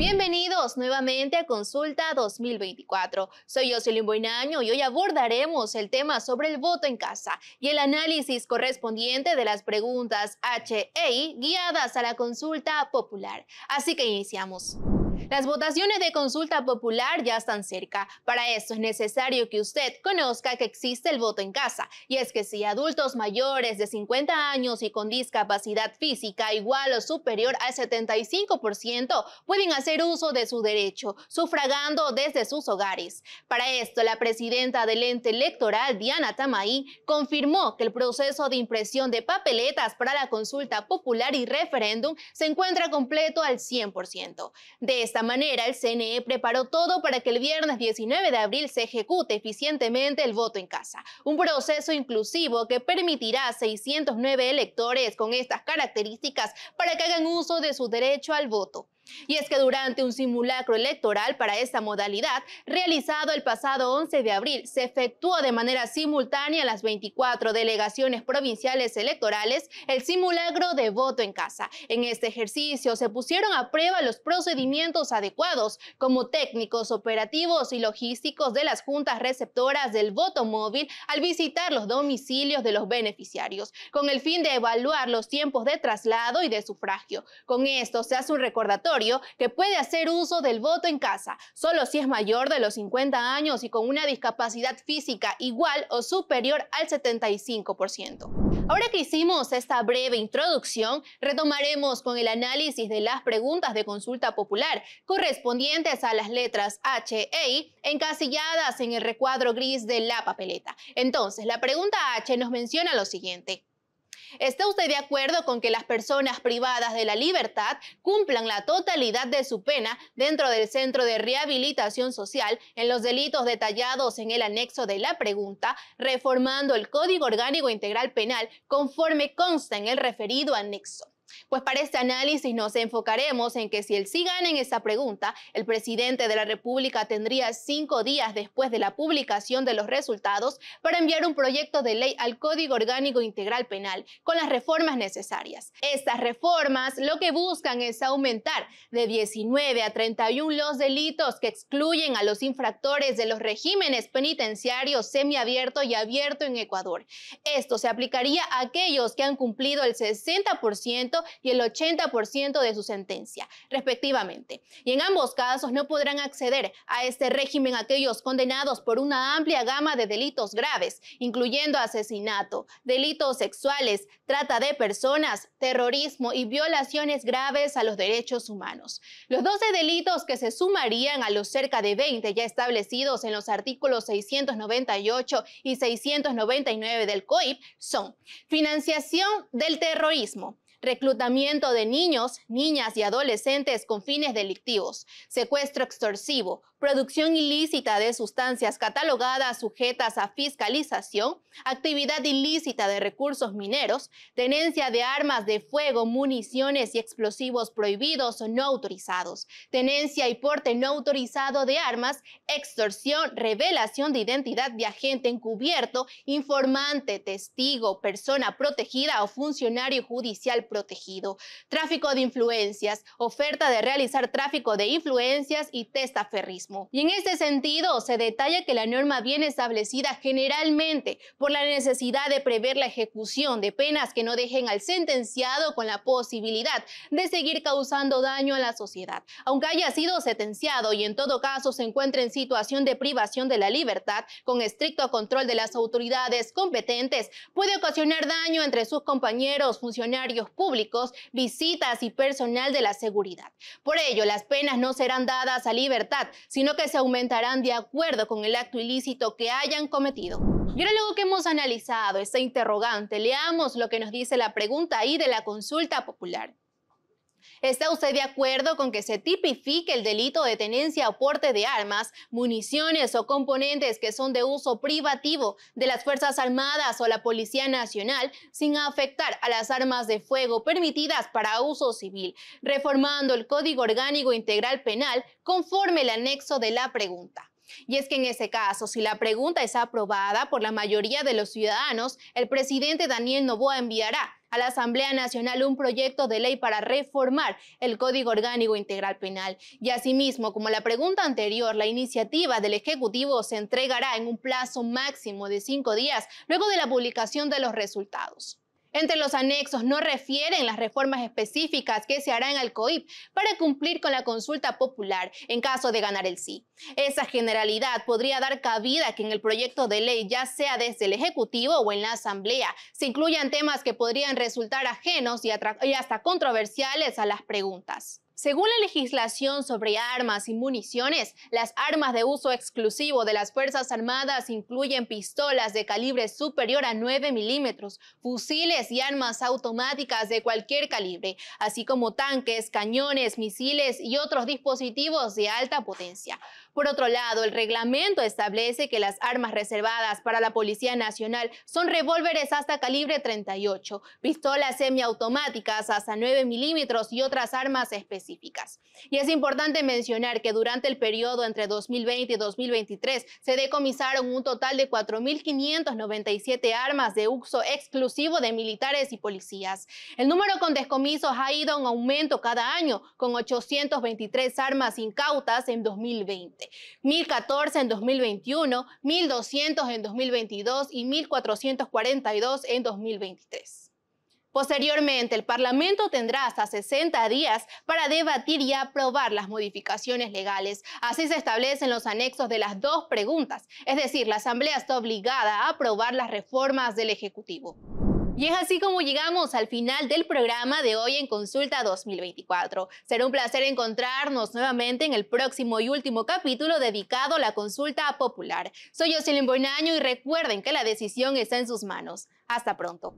Bienvenidos nuevamente a Consulta 2024. Soy Jocelyn Boinaño y hoy abordaremos el tema sobre el voto en casa y el análisis correspondiente de las preguntas H e guiadas a la consulta popular. Así que iniciamos. Las votaciones de consulta popular ya están cerca. Para esto es necesario que usted conozca que existe el voto en casa. Y es que si adultos mayores de 50 años y con discapacidad física igual o superior al 75% pueden hacer uso de su derecho, sufragando desde sus hogares. Para esto, la presidenta del ente electoral, Diana Tamaí, confirmó que el proceso de impresión de papeletas para la consulta popular y referéndum se encuentra completo al 100%. De esta esta manera, el CNE preparó todo para que el viernes 19 de abril se ejecute eficientemente el voto en casa, un proceso inclusivo que permitirá a 609 electores con estas características para que hagan uso de su derecho al voto. Y es que durante un simulacro electoral para esta modalidad, realizado el pasado 11 de abril, se efectuó de manera simultánea las 24 delegaciones provinciales electorales el simulacro de voto en casa. En este ejercicio se pusieron a prueba los procedimientos adecuados, como técnicos, operativos y logísticos de las juntas receptoras del voto móvil al visitar los domicilios de los beneficiarios, con el fin de evaluar los tiempos de traslado y de sufragio. Con esto se hace un recordatorio que puede hacer uso del voto en casa, solo si es mayor de los 50 años y con una discapacidad física igual o superior al 75%. Ahora que hicimos esta breve introducción, retomaremos con el análisis de las preguntas de consulta popular correspondientes a las letras H e I encasilladas en el recuadro gris de la papeleta. Entonces, la pregunta H nos menciona lo siguiente. ¿Está usted de acuerdo con que las personas privadas de la libertad cumplan la totalidad de su pena dentro del Centro de Rehabilitación Social en los delitos detallados en el anexo de la pregunta, reformando el Código Orgánico Integral Penal conforme consta en el referido anexo? Pues para este análisis nos enfocaremos en que si el sí gana en esta pregunta, el presidente de la República tendría cinco días después de la publicación de los resultados para enviar un proyecto de ley al Código Orgánico Integral Penal con las reformas necesarias. Estas reformas lo que buscan es aumentar de 19 a 31 los delitos que excluyen a los infractores de los regímenes penitenciarios semiabierto y abierto en Ecuador. Esto se aplicaría a aquellos que han cumplido el 60% y el 80% de su sentencia, respectivamente. Y en ambos casos no podrán acceder a este régimen aquellos condenados por una amplia gama de delitos graves, incluyendo asesinato, delitos sexuales, trata de personas, terrorismo y violaciones graves a los derechos humanos. Los 12 delitos que se sumarían a los cerca de 20 ya establecidos en los artículos 698 y 699 del COIP son financiación del terrorismo, reclutamiento de niños, niñas y adolescentes con fines delictivos, secuestro extorsivo, producción ilícita de sustancias catalogadas sujetas a fiscalización, actividad ilícita de recursos mineros, tenencia de armas de fuego, municiones y explosivos prohibidos o no autorizados, tenencia y porte no autorizado de armas, extorsión, revelación de identidad de agente encubierto, informante, testigo, persona protegida o funcionario judicial protegido, tráfico de influencias, oferta de realizar tráfico de influencias y testaferrismo. Y en este sentido, se detalla que la norma viene establecida generalmente por la necesidad de prever la ejecución de penas que no dejen al sentenciado con la posibilidad de seguir causando daño a la sociedad, aunque haya sido sentenciado y en todo caso se encuentre en situación de privación de la libertad con estricto control de las autoridades competentes, puede ocasionar daño entre sus compañeros funcionarios públicos, visitas y personal de la seguridad. Por ello, las penas no serán dadas a libertad, sino que se aumentarán de acuerdo con el acto ilícito que hayan cometido. Y ahora luego que hemos analizado esta interrogante, leamos lo que nos dice la pregunta ahí de la consulta popular. ¿Está usted de acuerdo con que se tipifique el delito de tenencia o porte de armas, municiones o componentes que son de uso privativo de las Fuerzas Armadas o la Policía Nacional sin afectar a las armas de fuego permitidas para uso civil, reformando el Código Orgánico Integral Penal conforme el anexo de la pregunta? Y es que en ese caso, si la pregunta es aprobada por la mayoría de los ciudadanos, el presidente Daniel Novoa enviará a la Asamblea Nacional un proyecto de ley para reformar el Código Orgánico Integral Penal. Y asimismo, como la pregunta anterior, la iniciativa del Ejecutivo se entregará en un plazo máximo de cinco días luego de la publicación de los resultados. Entre los anexos no refieren las reformas específicas que se harán al COIP para cumplir con la consulta popular en caso de ganar el sí. Esa generalidad podría dar cabida a que en el proyecto de ley, ya sea desde el Ejecutivo o en la Asamblea, se incluyan temas que podrían resultar ajenos y, y hasta controversiales a las preguntas. Según la legislación sobre armas y municiones, las armas de uso exclusivo de las Fuerzas Armadas incluyen pistolas de calibre superior a 9 milímetros, fusiles y armas automáticas de cualquier calibre, así como tanques, cañones, misiles y otros dispositivos de alta potencia. Por otro lado, el reglamento establece que las armas reservadas para la Policía Nacional son revólveres hasta calibre 38, pistolas semiautomáticas hasta 9 milímetros y otras armas específicas. Y es importante mencionar que durante el periodo entre 2020 y 2023 se decomisaron un total de 4.597 armas de uso exclusivo de militares y policías. El número con descomisos ha ido en aumento cada año, con 823 armas incautas en 2020. 1014 en 2021, 1200 en 2022 y 1442 en 2023. Posteriormente, el Parlamento tendrá hasta 60 días para debatir y aprobar las modificaciones legales. Así se establecen los anexos de las dos preguntas, es decir, la Asamblea está obligada a aprobar las reformas del Ejecutivo. Y es así como llegamos al final del programa de hoy en Consulta 2024. Será un placer encontrarnos nuevamente en el próximo y último capítulo dedicado a la consulta popular. Soy Jocelyn Boinaño y recuerden que la decisión está en sus manos. Hasta pronto.